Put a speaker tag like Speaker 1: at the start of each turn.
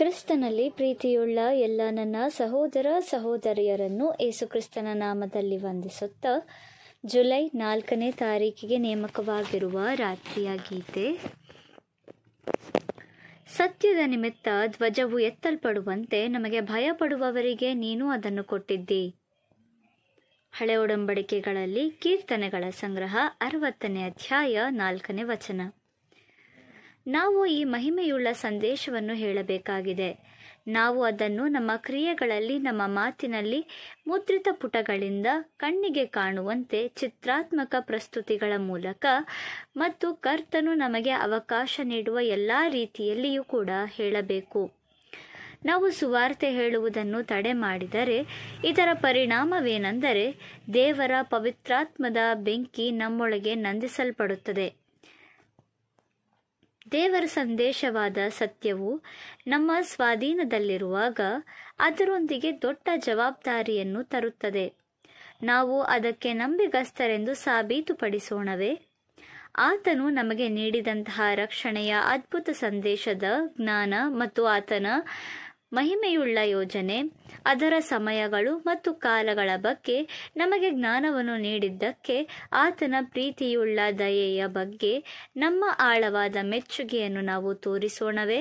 Speaker 1: ಕ್ರಿಸ್ತನಲ್ಲಿ ಪ್ರೀತಿಯುಳ್ಳ ಎಲ್ಲ ನನ್ನ ಸಹೋದರ ಸಹೋದರಿಯರನ್ನು ಯೇಸುಕ್ರಿಸ್ತನ ನಾಮದಲ್ಲಿ ವಂದಿಸುತ್ತಾ ಜುಲೈ ನಾಲ್ಕನೇ ತಾರೀಕಿಗೆ ನೇಮಕವಾಗಿರುವ ರಾತ್ರಿಯ ಗೀತೆ ಸತ್ಯದ ನಿಮಿತ್ತ ಧ್ವಜವು ಎತ್ತಲ್ಪಡುವಂತೆ ನಮಗೆ ಭಯಪಡುವವರಿಗೆ ನೀನು ಅದನ್ನು ಕೊಟ್ಟಿದ್ದಿ ಹಳೆ ಒಡಂಬಡಿಕೆಗಳಲ್ಲಿ ಕೀರ್ತನೆಗಳ ಸಂಗ್ರಹ ಅರವತ್ತನೇ ಅಧ್ಯಾಯ ನಾಲ್ಕನೇ ವಚನ ನಾವು ಈ ಮಹಿಮೆಯುಳ್ಳ ಸಂದೇಶವನ್ನು ಹೇಳಬೇಕಾಗಿದೆ ನಾವು ಅದನ್ನು ನಮ್ಮ ಕ್ರಿಯೆಗಳಲ್ಲಿ ನಮ್ಮ ಮಾತಿನಲ್ಲಿ ಮುದ್ರಿತ ಪುಟಗಳಿಂದ ಕಣ್ಣಿಗೆ ಕಾಣುವಂತೆ ಚಿತ್ರಾತ್ಮಕ ಪ್ರಸ್ತುತಿಗಳ ಮೂಲಕ ಮತ್ತು ಕರ್ತನು ನಮಗೆ ಅವಕಾಶ ನೀಡುವ ಎಲ್ಲ ರೀತಿಯಲ್ಲಿಯೂ ಕೂಡ ಹೇಳಬೇಕು ನಾವು ಸುವಾರ್ತೆ ಹೇಳುವುದನ್ನು ತಡೆ ಮಾಡಿದರೆ ಇದರ ಪರಿಣಾಮವೇನೆಂದರೆ ದೇವರ ಪವಿತ್ರಾತ್ಮದ ಬೆಂಕಿ ನಮ್ಮೊಳಗೆ ನಂದಿಸಲ್ಪಡುತ್ತದೆ ದೇವರ ಸಂದೇಶವಾದ ಸತ್ಯವು ನಮ್ಮ ಸ್ವಾಧೀನದಲ್ಲಿರುವಾಗ ಅದರೊಂದಿಗೆ ದೊಡ್ಡ ಜವಾಬ್ದಾರಿಯನ್ನು ತರುತ್ತದೆ ನಾವು ಅದಕ್ಕೆ ನಂಬಿಗಸ್ತರೆಂದು ಸಾಬೀತುಪಡಿಸೋಣವೇ ಆತನು ನಮಗೆ ನೀಡಿದಂತಹ ರಕ್ಷಣೆಯ ಅದ್ಭುತ ಸಂದೇಶದ ಜ್ಞಾನ ಮತ್ತು ಆತನ ಮಹಿಮೆಯುಳ್ಳ ಯೋಜನೆ ಅದರ ಸಮಯಗಳು ಮತ್ತು ಕಾಲಗಳ ಬಗ್ಗೆ ನಮಗೆ ಜ್ಞಾನವನ್ನು ನೀಡಿದ್ದಕ್ಕೆ ಆತನ ಪ್ರೀತಿಯುಳ್ಳ ದಯೆಯ ಬಗ್ಗೆ ನಮ್ಮ ಆಳವಾದ ಮೆಚ್ಚುಗೆಯನ್ನು ನಾವು ತೋರಿಸೋಣವೇ